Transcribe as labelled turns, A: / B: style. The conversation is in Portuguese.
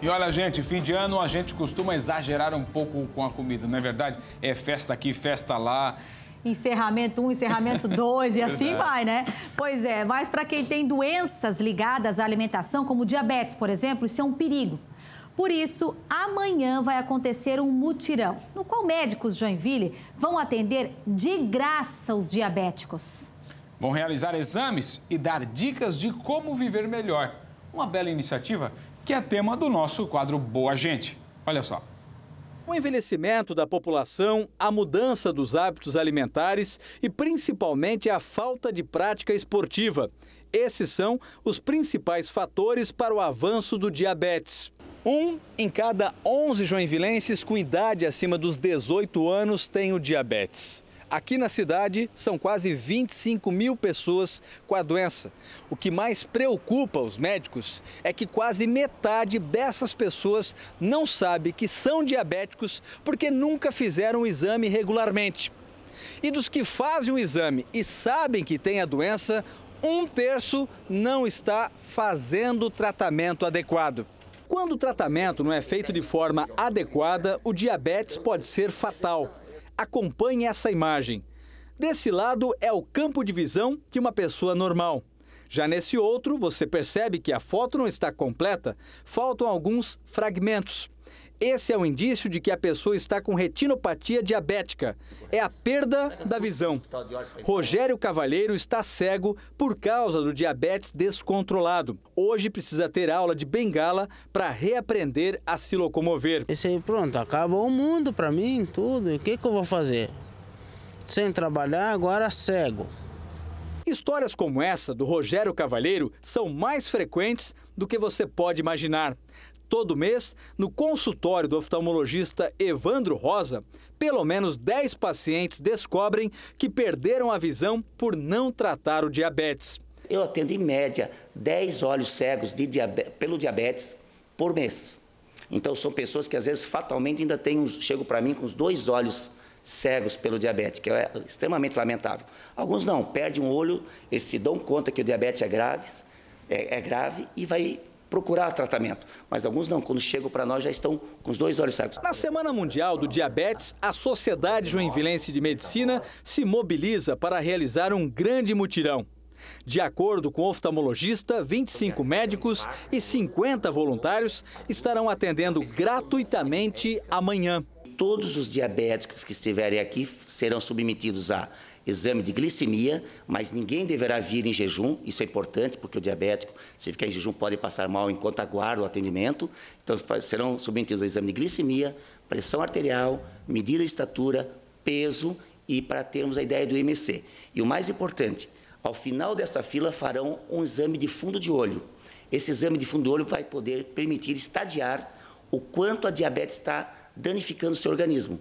A: E olha, gente, fim de ano a gente costuma exagerar um pouco com a comida, não é verdade? É festa aqui, festa lá encerramento 1, um, encerramento 2 e assim é. vai, né? Pois é, mas para quem tem doenças ligadas à alimentação, como diabetes, por exemplo, isso é um perigo. Por isso, amanhã vai acontecer um mutirão, no qual médicos Joinville vão atender de graça os diabéticos.
B: Vão realizar exames
A: e dar dicas de como viver melhor. Uma bela iniciativa que é tema do nosso quadro Boa Gente. Olha só. O envelhecimento da população, a mudança dos hábitos alimentares e principalmente a falta de prática esportiva. Esses são os principais fatores para o avanço do diabetes. Um em cada 11 joinvilenses com idade acima dos 18 anos tem o diabetes. Aqui na cidade, são quase 25 mil pessoas com a doença. O que mais preocupa os médicos é que quase metade dessas pessoas não sabe que são diabéticos porque nunca fizeram o exame regularmente. E dos que fazem o exame e sabem que têm a doença, um terço não está fazendo o tratamento adequado. Quando o tratamento não é feito de forma adequada, o diabetes pode ser fatal. Acompanhe essa imagem. Desse lado é o campo de visão de uma pessoa normal. Já nesse outro, você percebe que a foto não está completa, faltam alguns fragmentos. Esse é um indício de que a pessoa está com retinopatia diabética. É a perda da visão. Rogério Cavalheiro está cego por causa do diabetes descontrolado. Hoje precisa ter aula de bengala para reaprender a se locomover. Esse aí, pronto, acaba o mundo para mim, tudo. E o que, que eu vou fazer? Sem trabalhar, agora cego. Histórias como essa do Rogério Cavalheiro são mais frequentes do que você pode imaginar. Todo mês, no consultório do oftalmologista Evandro Rosa, pelo menos 10 pacientes descobrem que perderam a visão por não tratar o diabetes.
B: Eu atendo em média 10 olhos cegos pelo diabetes por mês. Então são pessoas que às vezes fatalmente ainda têm uns, chegam para mim com os dois olhos cegos pelo diabetes, que é extremamente lamentável. Alguns não, perdem um olho, eles se dão conta que o diabetes é grave, é, é grave e vai procurar tratamento. Mas alguns não, quando chegam para nós já estão com os dois olhos cegos. Na Semana Mundial do Diabetes, a Sociedade
A: Joinvilense de Medicina se mobiliza para realizar um grande mutirão. De acordo com o oftalmologista, 25 médicos e 50 voluntários
B: estarão atendendo gratuitamente amanhã todos os diabéticos que estiverem aqui serão submetidos a exame de glicemia, mas ninguém deverá vir em jejum. Isso é importante, porque o diabético, se ficar em jejum, pode passar mal enquanto aguarda o atendimento. Então, serão submetidos ao exame de glicemia, pressão arterial, medida de estatura, peso e para termos a ideia do IMC. E o mais importante, ao final dessa fila farão um exame de fundo de olho. Esse exame de fundo de olho vai poder permitir estadiar o quanto a diabetes está danificando o seu organismo.